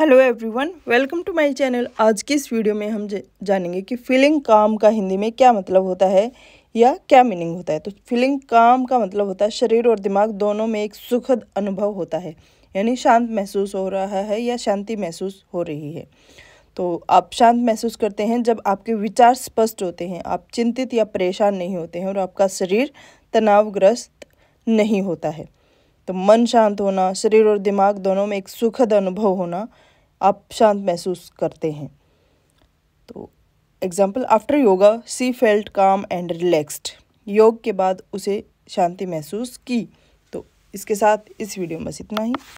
hello everyone welcome to my channel आज की इस वीडियो में हम जानेंगे कि फीलिंग काम का हिंदी में क्या मतलब होता है या क्या मीनिंग होता है तो फीलिंग काम का मतलब होता है शरीर और दिमाग दोनों में एक सुखद अनुभव होता है यानी शांत महसूस हो रहा है या शांति महसूस हो रही है तो आप शांत महसूस करते हैं जब आपके विचार स्पष्ट होते हैं आप चिंतित या परेशान नहीं होते हैं और आपका शरीर तनावग्रस्त नहीं होता है तो मन शांत होना शरीर और दिमाग दोनों में एक सुखद अनुभव होना आप शांत महसूस करते हैं तो example after yoga she felt calm and relaxed योग के बाद उसे शांति महसूस की तो इसके साथ इस वीडियो में बस इतना ही